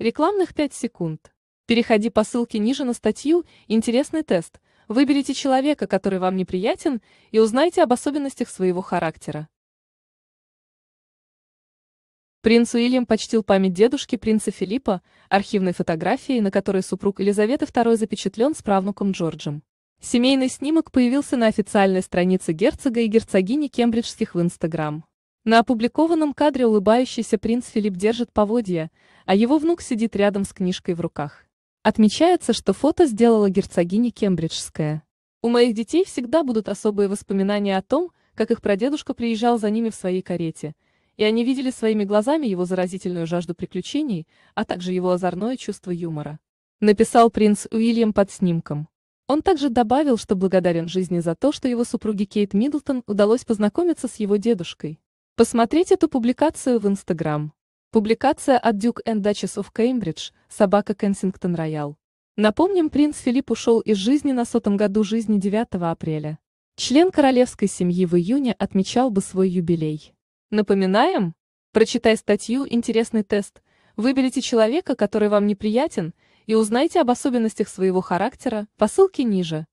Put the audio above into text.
Рекламных 5 секунд. Переходи по ссылке ниже на статью «Интересный тест», выберите человека, который вам неприятен, и узнайте об особенностях своего характера. Принц Уильям почтил память дедушки принца Филиппа, архивной фотографией, на которой супруг Елизаветы II запечатлен с правнуком Джорджем. Семейный снимок появился на официальной странице герцога и герцогини кембриджских в Инстаграм. На опубликованном кадре улыбающийся принц Филипп держит поводья, а его внук сидит рядом с книжкой в руках. Отмечается, что фото сделала герцогиня Кембриджская. У моих детей всегда будут особые воспоминания о том, как их прадедушка приезжал за ними в своей карете, и они видели своими глазами его заразительную жажду приключений, а также его озорное чувство юмора. Написал принц Уильям под снимком. Он также добавил, что благодарен жизни за то, что его супруге Кейт Миддлтон удалось познакомиться с его дедушкой. Посмотреть эту публикацию в Инстаграм. Публикация от Duke and Duchess of Cambridge, собака Кенсингтон Роял. Напомним, принц Филипп ушел из жизни на сотом году жизни 9 апреля. Член королевской семьи в июне отмечал бы свой юбилей. Напоминаем? Прочитай статью «Интересный тест», выберите человека, который вам неприятен, и узнайте об особенностях своего характера по ссылке ниже.